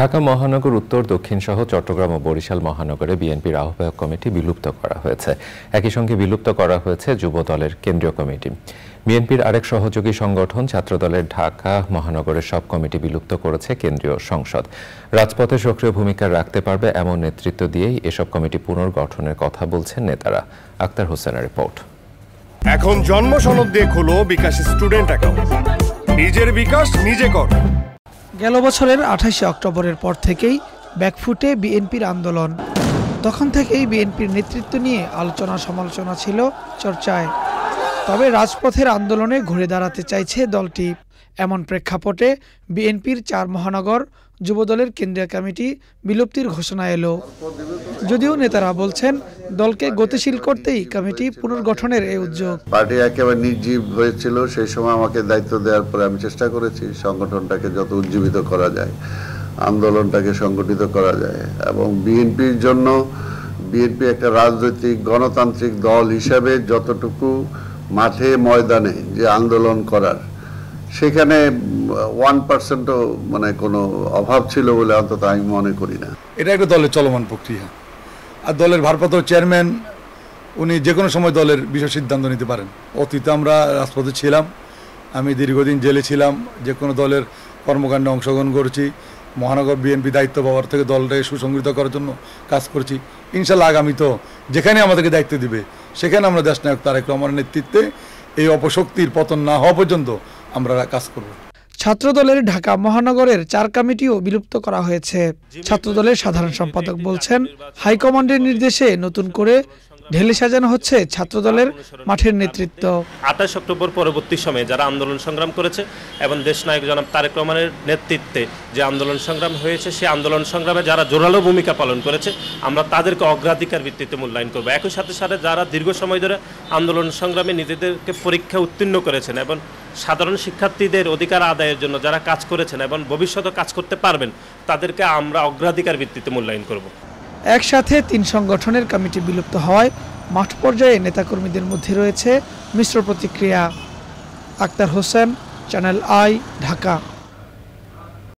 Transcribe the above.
ঢাকা মহানগর উত্তর দক্ষিণ সহ চট্টগ্রাম ও বরিশাল মহানগরে বিএনপির আহ্বায়ক কমিটি বিলুপ্ত করা হয়েছে একই সঙ্গে বিলুপ্ত করা হয়েছে যুব দলের কেন্দ্রীয় কমিটি বিএনপির আরেক সহযোগী সংগঠন ছাত্রদলের ঢাকা মহানগরের সব কমিটি বিলুপ্ত করেছে কেন্দ্রীয় সংসদ রাজপথে সক্রিয় ভূমিকা রাখতে পারবে এমন নেতৃত্ব দিয়েই এসব কমিটি পুনর্গঠনের কথা বলছেন নেতারা আক্তার হোসেনের রিপোর্ট এখন জন্ম সনদ দিয়ে খুলো বিকাশ স্টুডেন্ট অ্যাকাউন্ট নিজের বিকাশ নিজে কর গেল বছরের আঠাশে অক্টোবরের পর থেকেই ব্যাকফুটে বিএনপির আন্দোলন তখন থেকেই বিএনপির নেতৃত্ব নিয়ে আলোচনা সমালোচনা ছিল চর্চায় তবে রাজপথের আন্দোলনে ঘুরে দাঁড়াতে চাইছে দলটি এমন প্রেক্ষাপটে বিএনপির চার মহানগর যুবদলের কেন্দ্রীয় কমিটি বিলুপ্তির ঘোষণা এলো যদিও নেতারা বলছেন দলকে গতিশীল করতেই কমিটি পুনর্গঠনের এই উদ্যোগ পার্টি একেবারে নির্জীব হয়েছিল সেই সময় আমাকে দায়িত্ব দেওয়ার পরে আমি চেষ্টা করেছি সংগঠনটাকে যত উজ্জীবিত করা যায় আন্দোলনটাকে সংগঠিত করা যায় এবং বিএনপির জন্য বিএনপি একটা রাজনৈতিক গণতান্ত্রিক দল হিসাবে যতটুকু মাঠে ময়দানে যে আন্দোলন করার সেখানে ওয়ান পার্সেন্টও মানে কোনো অভাব ছিল বলে অন্তত আমি মনে করি না এটা একটা দলের চলমান প্রক্রিয়া আর দলের ভারপ্রাপ্ত চেয়ারম্যান উনি যে কোনো সময় দলের বিষয় সিদ্ধান্ত নিতে পারেন অতীতে আমরা রাজপথে ছিলাম আমি দীর্ঘদিন জেলে ছিলাম যে কোনো দলের কর্মকাণ্ডে অংশগ্রহণ করেছি মহানগর বিএনপি দায়িত্ব পাওয়ার থেকে দলটাকে সুসংগঠিত করার জন্য কাজ করছি ইনশাল্লাহ আগামী তো যেখানে আমাদেরকে দায়িত্ব দিবে সেখানে আমরা দেশনায়ক তারেক রহমানের নেতৃত্বে এই অপশক্তির পতন না হওয়া পর্যন্ত আমরা কাজ করবো ছাত্রদলের ঢাকা মহানগরের চার কমিটিও বিলুপ্ত করা হয়েছে ছাত্রদলের সাধারণ সম্পাদক বলছেন হাইকমান্ডের নির্দেশে নতুন করে ঢেলে সাজানো হচ্ছে ছাত্রদলের মাঠের নেতৃত্ব আঠাশ অক্টোবর পরবর্তী সময়ে যারা আন্দোলন সংগ্রাম করেছে এবং দেশনায়ক জনাব তারেক রহমানের নেতৃত্বে যে আন্দোলন সংগ্রাম হয়েছে সেই আন্দোলন সংগ্রামে যারা জোরালো ভূমিকা পালন করেছে আমরা তাদেরকে অগ্রাধিকার ভিত্তিতে মূল্যায়ন করবো একই সাথে সাথে যারা দীর্ঘ সময় ধরে আন্দোলন সংগ্রামে নিজেদেরকে পরীক্ষা উত্তীর্ণ করেছেন এবং সাধারণ শিক্ষার্থীদের অধিকার আদায়ের জন্য যারা কাজ করেছেন এবং ভবিষ্যতে কাজ করতে পারবেন তাদেরকে আমরা অগ্রাধিকার ভিত্তিতে মূল্যায়ন করবো একসাথে তিন সংগঠনের কমিটি বিলুপ্ত হওয়ায় মাঠ পর্যায়ে নেতাকর্মীদের মধ্যে রয়েছে মিশ্র প্রতিক্রিয়া আক্তার হোসেন চ্যানেল আই ঢাকা